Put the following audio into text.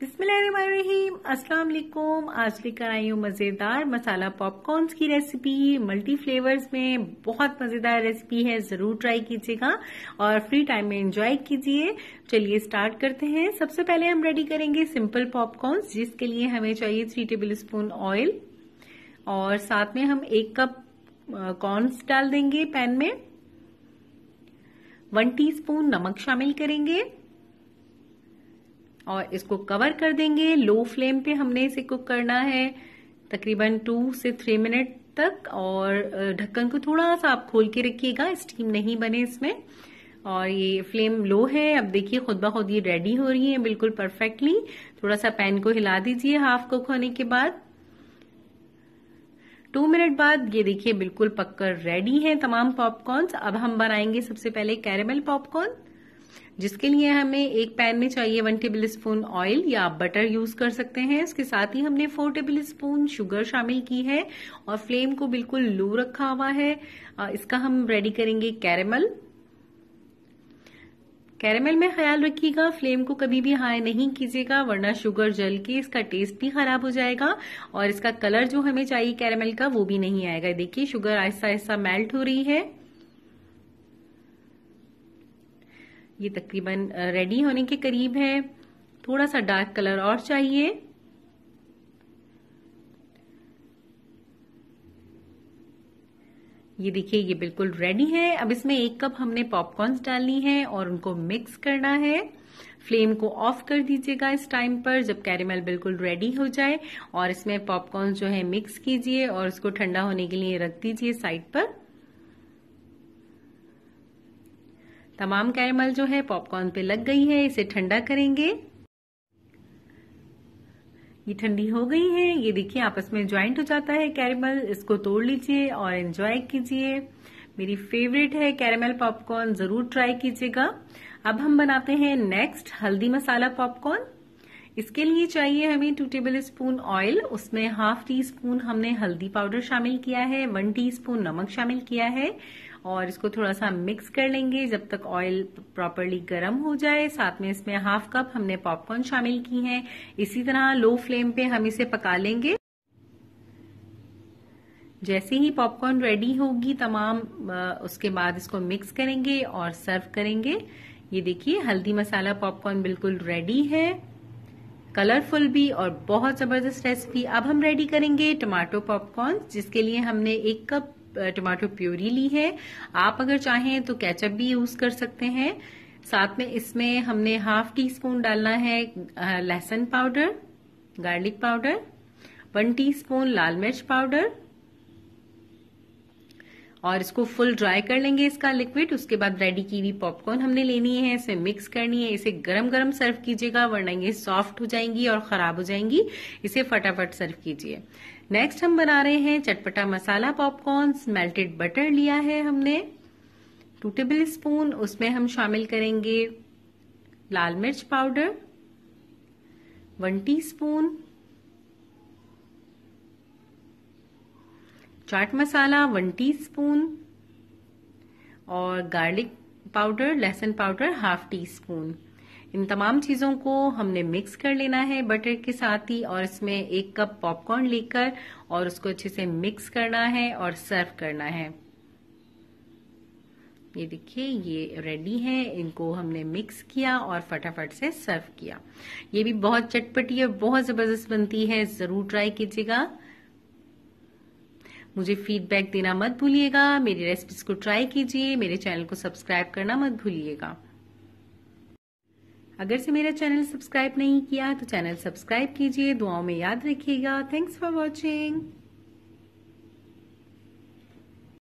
बिस्मिल्लाहिर्रहमानिर्रहीम अस्सलाम वालेकुम आज लेकर आई हूँ मज़ेदार मसाला पॉपकॉर्न्स की रेसिपी मल्टी फ्लेवर्स में बहुत मज़ेदार रेसिपी है ज़रूर ट्राई कीजिएगा और फ्री टाइम में एंजॉय कीजिए चलिए स्टार्ट करते हैं सबसे पहले हम रेडी करेंगे सिंपल पॉपकॉर्न्स जिसके लिए हमें चाहिए थ्री टेबल स्पून ऑयल और साथ में हम एक कप कॉर्न्स डाल देंगे पैन में वन स्पून नमक शामिल करेंगे और इसको कवर कर देंगे लो फ्लेम पे हमने इसे कुक करना है तकरीबन टू से थ्री मिनट तक और ढक्कन को थोड़ा सा आप खोल के रखिएगा स्टीम नहीं बने इसमें और ये फ्लेम लो है अब देखिए खुद ब खुद ये रेडी हो रही है बिल्कुल परफेक्टली थोड़ा सा पैन को हिला दीजिए हाफ कुक होने के बाद टू मिनट बाद ये देखिए बिल्कुल पककर रेडी है तमाम पॉपकॉर्न अब हम बनाएंगे सबसे पहले कैरेमल पॉपकॉर्न जिसके लिए हमें एक पैन में चाहिए वन टेबल स्पून ऑयल या आप बटर यूज कर सकते हैं इसके साथ ही हमने फोर टेबल स्पून शुगर शामिल की है और फ्लेम को बिल्कुल लो रखा हुआ है इसका हम रेडी करेंगे कैरेमल कैरेमल में ख्याल रखिएगा फ्लेम को कभी भी हाई नहीं कीजिएगा वरना शुगर जल के इसका टेस्ट भी खराब हो जाएगा और इसका कलर जो हमें चाहिए कैरेमल का वो भी नहीं आएगा देखिए शुगर आहिस्ता आहिस्ता मेल्ट हो रही है ये तकरीबन रेडी होने के करीब है थोड़ा सा डार्क कलर और चाहिए ये देखिए ये बिल्कुल रेडी है अब इसमें एक कप हमने पॉपकॉर्न्स डालनी है और उनको मिक्स करना है फ्लेम को ऑफ कर दीजिएगा इस टाइम पर जब कैरेमल बिल्कुल रेडी हो जाए और इसमें पॉपकॉर्न जो है मिक्स कीजिए और उसको ठंडा होने के लिए रख दीजिए साइड पर तमाम कैरमल जो है पॉपकॉर्न पे लग गई है इसे ठंडा करेंगे ये ठंडी हो गई है ये देखिए आपस में ज्वाइंट हो जाता है कैरमल इसको तोड़ लीजिए और एंजॉय कीजिए मेरी फेवरेट है कैरमल पॉपकॉर्न जरूर ट्राई कीजिएगा अब हम बनाते हैं नेक्स्ट हल्दी मसाला पॉपकॉर्न इसके लिए चाहिए हमें टू टेबल स्पून ऑयल उसमें हाफ टी स्पून हमने हल्दी पाउडर शामिल किया है वन टी स्पून नमक शामिल किया है और इसको थोड़ा सा मिक्स कर लेंगे जब तक ऑयल प्रॉपरली गर्म हो जाए साथ में इसमें हाफ कप हमने पॉपकॉर्न शामिल की है इसी तरह लो फ्लेम पे हम इसे पका लेंगे जैसे ही पॉपकॉर्न रेडी होगी तमाम उसके बाद इसको मिक्स करेंगे और सर्व करेंगे ये देखिए हल्दी मसाला पॉपकॉर्न बिल्कुल रेडी है कलरफुल भी और बहुत ज़बरदस्त रेसिपी अब हम रेडी करेंगे टमाटो पॉपकॉर्न जिसके लिए हमने एक कप टमाटो प्योरी ली है आप अगर चाहें तो केचप भी यूज़ कर सकते हैं साथ में इसमें हमने हाफ टी स्पून डालना है लहसुन powder garlic powder one tea लाल मिर्च पाउडर और इसको फुल ड्राई कर लेंगे इसका लिक्विड उसके बाद रेडी की हुई पॉपकॉर्न हमने लेनी है इसे मिक्स करनी है इसे गरम गरम सर्व कीजिएगा वरना ये सॉफ्ट हो जाएंगी और खराब हो जाएंगी इसे फटाफट सर्व कीजिए नेक्स्ट हम बना रहे हैं चटपटा मसाला पॉपकॉर्न मेल्टेड बटर लिया है हमने टू टेबल स्पून उसमें हम शामिल करेंगे लाल मिर्च powder one tea chaat masala one teaspoon और गार्लिक पाउडर लहसुन पाउडर हाफ टी स्पून इन तमाम चीज़ों को हमने मिक्स कर लेना है बटर के साथ ही और इसमें एक कप पॉपकॉर्न लेकर और उसको अच्छे से मिक्स करना है और सर्व करना है ये देखिए ये रेडी है इनको हमने मिक्स किया और फटाफट से सर्व किया ये भी बहुत चटपटी और बहुत ज़बरदस्त बनती है ज़रूर ट्राई कीजिएगा मुझे फीडबैक देना मत भूलिएगा मेरी रेसिपीज को ट्राई कीजिए मेरे चैनल को सब्सक्राइब करना मत भूलिएगा अगर से मेरा चैनल सब्सक्राइब नहीं किया तो चैनल सब्सक्राइब कीजिए दुआओं में याद रखिएगा थैंक्स फॉर वॉचिंग